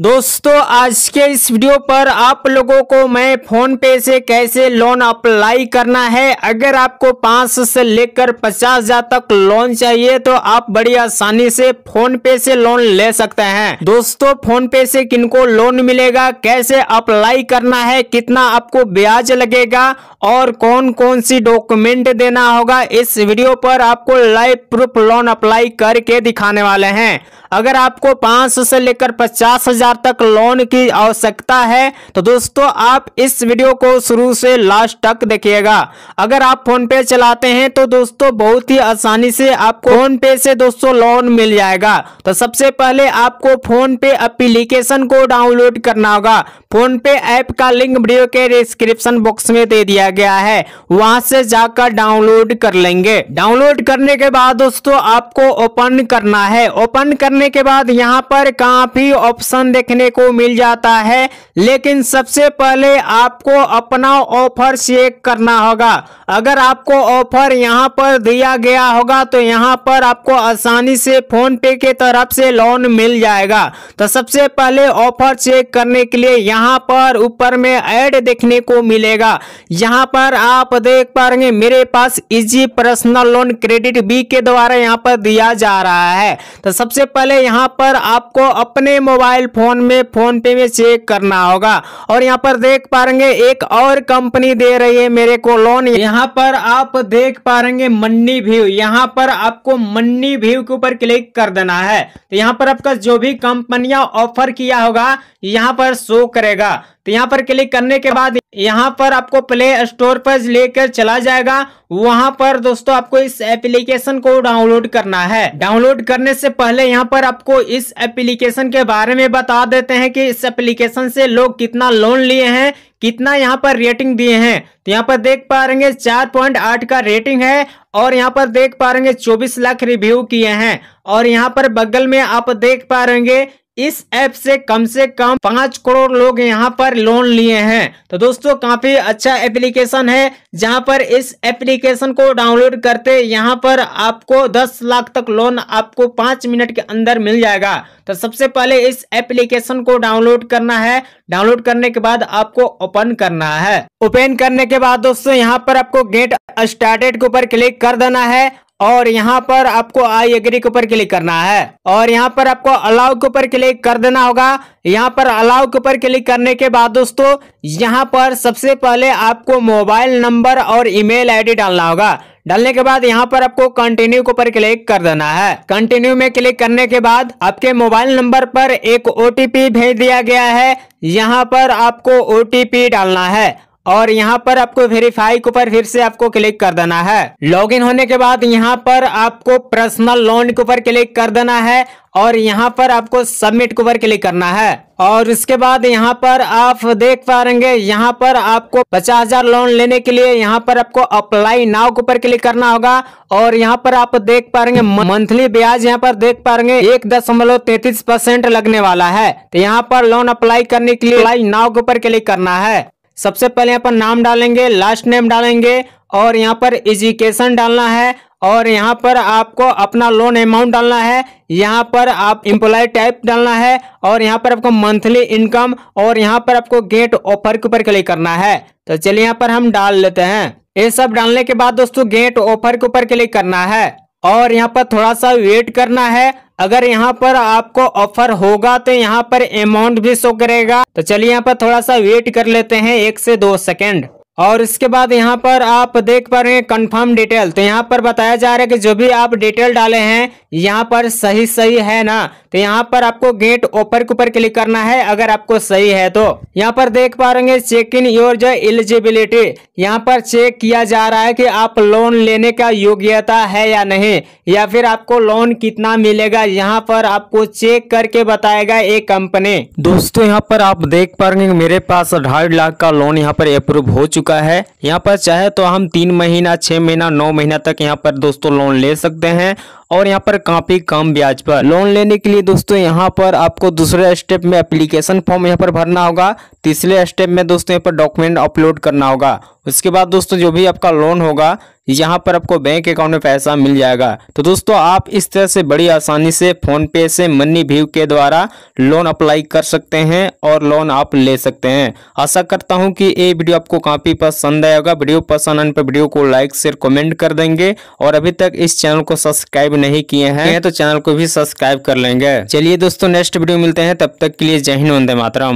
दोस्तों आज के इस वीडियो पर आप लोगों को मैं फ़ोन पे से कैसे लोन अप्लाई करना है अगर आपको पाँच से लेकर पचास हजार तक लोन चाहिए तो आप बड़ी आसानी से फ़ोन पे से लोन ले सकते हैं दोस्तों फ़ोन पे से किनको लोन मिलेगा कैसे अप्लाई करना है कितना आपको ब्याज लगेगा और कौन कौन सी डॉक्यूमेंट देना होगा इस वीडियो पर आपको लाइव प्रूफ लोन अप्लाई करके दिखाने वाले है अगर आपको पाँच से लेकर पचास हजार हजार तक लोन की आवश्यकता है तो दोस्तों आप इस वीडियो को शुरू से लास्ट तक देखिएगा अगर आप फोन पे चलाते हैं तो दोस्तों बहुत ही आसानी से आपको फोन पे से दोस्तों लोन मिल जाएगा तो सबसे पहले आपको फोन पे एप्लीकेशन को डाउनलोड करना होगा फोन पे ऐप का लिंक वीडियो के डिस्क्रिप्शन बॉक्स में दे दिया गया है वहां से जाकर डाउनलोड कर लेंगे डाउनलोड करने के बाद दोस्तों आपको ओपन करना है ओपन करने के बाद यहाँ पर काफी ऑप्शन देखने को मिल जाता है लेकिन सबसे पहले आपको अपना ऑफर चेक करना होगा अगर आपको ऑफर यहां पर दिया गया होगा तो यहां पर आपको आसानी से फोन पे के तरफ से लोन मिल जाएगा तो सबसे पहले ऑफर चेक करने के लिए यहाँ पर ऊपर में ऐड देखने को मिलेगा यहाँ पर आप देख पाएंगे मेरे पास easy personal loan CreditBee के द्वारा यहाँ पर दिया जा रहा है तो सबसे पहले यहाँ पर आपको अपने मोबाइल फोन फ़ोन में फ़ोन पे में चेक करना होगा और यहाँ पर देख पाएंगे एक और कंपनी दे रही है मेरे को लोन यहाँ पर आप देख पाएंगे मन्नी व्यू यहाँ पर आपको मन्नी व्यू के ऊपर क्लिक कर देना है तो यहाँ पर आपका जो भी कंपनियां ऑफर किया होगा यहाँ पर शो करेगा तो यहाँ पर क्लिक करने के बाद यहाँ पर आपको प्ले स्टोर पर लेकर चला जाएगा वहां पर दोस्तों आपको इस एप्लीकेशन को डाउनलोड करना है डाउनलोड करने से पहले यहाँ पर आपको इस एप्लीकेशन के बारे में बता देते हैं कि इस एप्लीकेशन से लोग कितना लोन लिए हैं कितना यहाँ पर रेटिंग दिए हैं तो यहाँ पर देख पा रहे चार पॉइंट आठ का रेटिंग है और यहाँ पर देख पा रहे चौबीस लाख रिव्यू किए हैं और यहाँ पर बगल में आप देख पा रहे इस ऐप से कम से कम पाँच करोड़ लोग यहाँ पर लोन लिए हैं तो दोस्तों काफ़ी अच्छा एप्लीकेशन है जहाँ पर इस एप्लीकेशन को डाउनलोड करते यहाँ पर आपको दस लाख तक लोन आपको पांच मिनट के अंदर मिल जाएगा तो सबसे पहले इस एप्लीकेशन को डाउनलोड करना है डाउनलोड करने के बाद आपको ओपन करना है ओपन करने के बाद दोस्तों यहाँ पर आपको गेट स्टार्टेड के ऊपर क्लिक कर देना है और यहाँ पर आपको आई एग्री के ऊपर क्लिक करना है और यहाँ पर आपको अलाउ के ऊपर क्लिक कर देना होगा यहाँ पर अलाउ के ऊपर क्लिक करने के बाद दोस्तों यहाँ पर सबसे पहले आपको मोबाइल नंबर और ईमेल आईडी डालना होगा डालने के बाद यहाँ पर आपको कंटिन्यू के ऊपर क्लिक कर देना है कंटिन्यू में क्लिक करने के बाद आपके मोबाइल नंबर पर एक ओटीपी भेज दिया गया है यहाँ पर आपको ओटीपी डालना है और यहाँ पर आपको वेरीफाई के ऊपर फिर से आपको क्लिक कर देना है लॉगिन होने के बाद यहाँ पर आपको पर्सनल लोन के ऊपर क्लिक कर देना है और यहाँ पर आपको सबमिट के ऊपर क्लिक करना है और उसके बाद यहाँ पर आप देख पा रहे यहाँ पर आपको पचास हजार लोन लेने के लिए यहाँ पर आपको अप्लाई नाव के ऊपर क्लिक करना होगा और यहाँ पर आप देख पा रहे मंथली ब्याज यहाँ पर देख पा रहे एक दशमलव तैतीस परसेंट लगने वाला है तो यहाँ पर लोन अप्लाई करने के लिए अप्लाई नाव के ऊपर क्लिक करना है सबसे पहले यहाँ पर नाम डालेंगे लास्ट नेम डालेंगे और यहाँ पर एजुकेशन डालना है और यहाँ पर आपको अपना लोन अमाउंट डालना है यहाँ पर आप एम्प्लॉय टाइप डालना है और यहाँ पर आपको मंथली इनकम और यहाँ पर आपको गेट ऑफर के ऊपर क्लिक करना है तो चलिए यहाँ पर हम डाल लेते हैं ये सब डालने के बाद दोस्तों गेट ऑफर के ऊपर क्लिक करना है और यहाँ पर थोड़ा सा वेट करना है अगर यहाँ पर आपको ऑफर होगा तो यहाँ पर अमाउंट भी शो करेगा तो चलिए यहाँ पर थोड़ा सा वेट कर लेते हैं एक से दो सेकेंड और इसके बाद यहाँ पर आप देख पा रहे हैं कंफर्म डिटेल तो यहाँ पर बताया जा रहा है कि जो भी आप डिटेल डाले हैं यहाँ पर सही सही है ना तो यहाँ पर आपको गेट ओपर के ऊपर क्लिक करना है अगर आपको सही है तो यहाँ पर देख पा रहे चेक इन योर जो एलिजिबिलिटी यहाँ पर चेक किया जा रहा है कि आप लोन लेने का योग्यता है या नहीं या फिर आपको लोन कितना मिलेगा यहाँ पर आपको चेक करके बताएगा एक कंपनी दोस्तों यहाँ पर आप देख पा रहे मेरे पास ढाई लाख का लोन यहाँ पर अप्रूव हो चुका चुका है यहाँ पर चाहे तो हम तीन महीना छह महीना नौ महीना तक यहाँ पर दोस्तों लोन ले सकते हैं और यहाँ पर काफ़ी कम ब्याज पर लोन लेने के लिए दोस्तों यहाँ पर आपको दूसरे स्टेप में एप्लीकेशन फॉर्म यहाँ पर भरना होगा तीसरे स्टेप में दोस्तों यहाँ पर डॉक्यूमेंट अपलोड करना होगा उसके बाद दोस्तों जो भी आपका लोन होगा यहाँ पर आपको बैंक अकाउंट में पैसा मिल जाएगा तो दोस्तों आप इस तरह से बड़ी आसानी से फोन पे से मनी व्यू के द्वारा लोन अप्लाई कर सकते हैं और लोन आप ले सकते हैं आशा करता हूँ कि ये वीडियो आपको काफ़ी पसंद आएगा वीडियो पसंद आने पर वीडियो को लाइक शेयर कमेंट कर देंगे और अभी तक इस चैनल को सब्सक्राइब नहीं किए हैं तो चैनल को भी सब्सक्राइब कर लेंगे चलिए दोस्तों नेक्स्ट वीडियो मिलते हैं तब तक के लिए जय हिंद वंदे मातरम